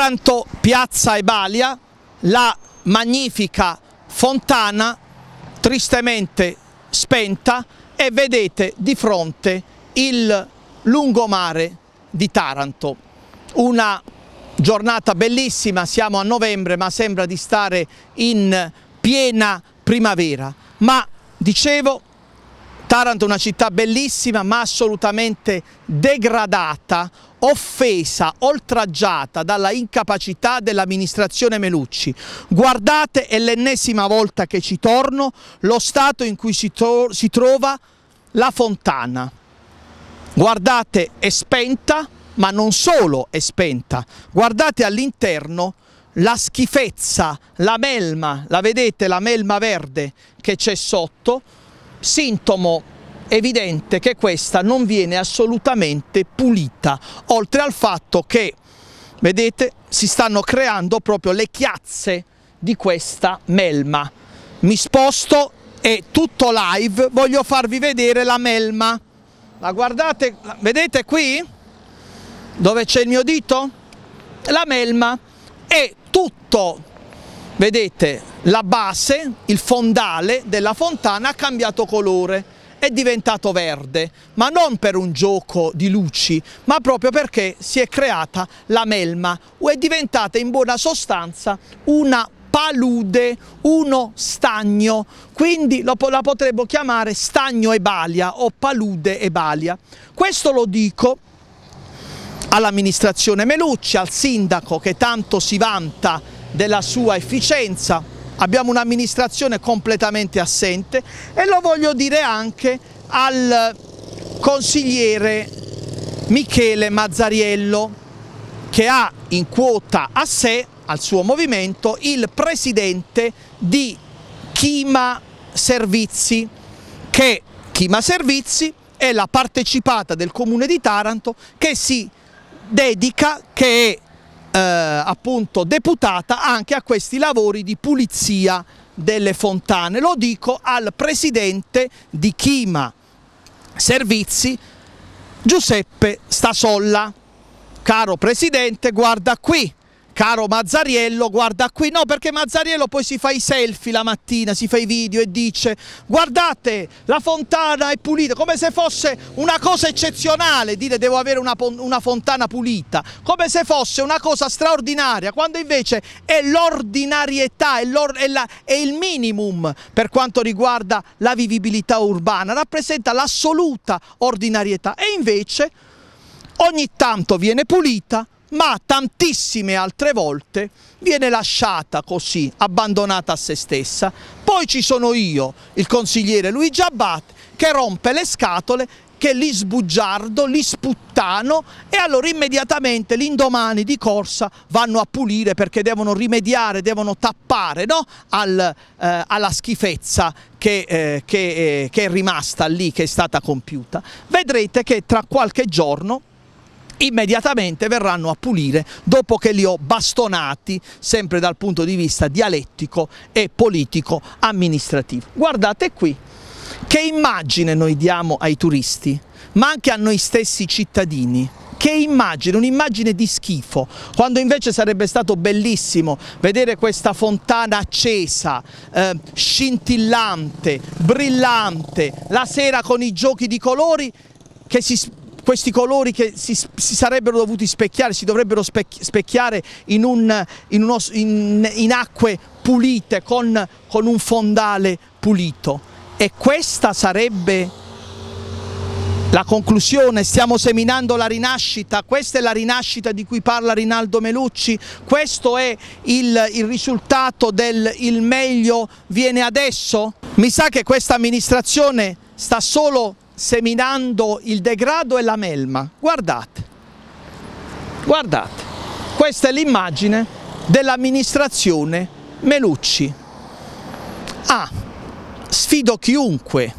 Taranto, Piazza Ebalia, la magnifica fontana tristemente spenta e vedete di fronte il lungomare di Taranto. Una giornata bellissima, siamo a novembre ma sembra di stare in piena primavera. Ma dicevo, Taranto è una città bellissima ma assolutamente degradata offesa, oltraggiata dalla incapacità dell'amministrazione Melucci. Guardate, è l'ennesima volta che ci torno, lo stato in cui si, tro si trova la fontana. Guardate, è spenta, ma non solo è spenta. Guardate all'interno la schifezza, la melma, la vedete, la melma verde che c'è sotto, sintomo evidente che questa non viene assolutamente pulita, oltre al fatto che, vedete, si stanno creando proprio le chiazze di questa melma. Mi sposto e tutto live voglio farvi vedere la melma. La guardate, vedete qui? Dove c'è il mio dito? La melma e tutto, vedete, la base, il fondale della fontana ha cambiato colore è diventato verde, ma non per un gioco di luci, ma proprio perché si è creata la melma o è diventata in buona sostanza una palude, uno stagno, quindi lo, la potremmo chiamare stagno e balia o palude e balia. Questo lo dico all'amministrazione Melucci, al sindaco che tanto si vanta della sua efficienza, abbiamo un'amministrazione completamente assente e lo voglio dire anche al consigliere Michele Mazzariello che ha in quota a sé, al suo movimento, il presidente di Chima Servizi che Chima Servizi è la partecipata del comune di Taranto che si dedica, che è eh, appunto deputata anche a questi lavori di pulizia delle fontane. Lo dico al presidente di Chima Servizi, Giuseppe Stasolla. Caro presidente, guarda qui caro Mazzariello, guarda qui, no perché Mazzariello poi si fa i selfie la mattina, si fa i video e dice guardate la fontana è pulita, come se fosse una cosa eccezionale dire devo avere una, una fontana pulita, come se fosse una cosa straordinaria, quando invece è l'ordinarietà, è, è, è il minimum per quanto riguarda la vivibilità urbana, rappresenta l'assoluta ordinarietà e invece ogni tanto viene pulita ma tantissime altre volte viene lasciata così, abbandonata a se stessa. Poi ci sono io, il consigliere Luigi Abbat, che rompe le scatole che li sbugiardo, li sputtano e allora immediatamente l'indomani di corsa vanno a pulire perché devono rimediare, devono tappare no? Al, eh, alla schifezza che, eh, che, eh, che è rimasta lì, che è stata compiuta. Vedrete che tra qualche giorno immediatamente verranno a pulire dopo che li ho bastonati sempre dal punto di vista dialettico e politico amministrativo. Guardate qui che immagine noi diamo ai turisti, ma anche a noi stessi cittadini. Che immagine, un'immagine di schifo, quando invece sarebbe stato bellissimo vedere questa fontana accesa, eh, scintillante, brillante, la sera con i giochi di colori che si questi colori che si, si sarebbero dovuti specchiare, si dovrebbero specchiare in, un, in, uno, in, in acque pulite, con, con un fondale pulito. E questa sarebbe la conclusione, stiamo seminando la rinascita, questa è la rinascita di cui parla Rinaldo Melucci, questo è il, il risultato del il meglio viene adesso? Mi sa che questa amministrazione sta solo seminando il degrado e la melma. Guardate, guardate, questa è l'immagine dell'amministrazione Melucci. Ah, sfido chiunque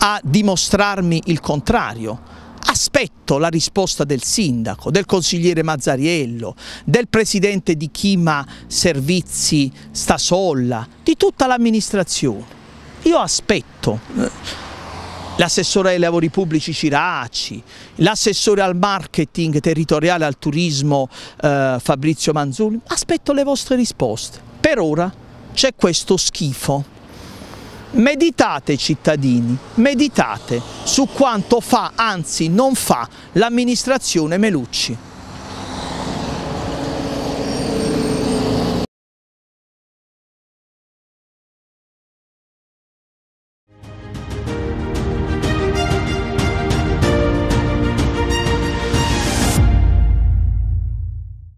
a dimostrarmi il contrario. Aspetto la risposta del sindaco, del consigliere Mazzariello, del presidente di Chima Servizi Stasolla, di tutta l'amministrazione. Io aspetto. Eh, l'assessore ai lavori pubblici Ciraci, l'assessore al marketing territoriale al turismo eh, Fabrizio Manzulli, aspetto le vostre risposte. Per ora c'è questo schifo. Meditate cittadini, meditate su quanto fa, anzi non fa, l'amministrazione Melucci.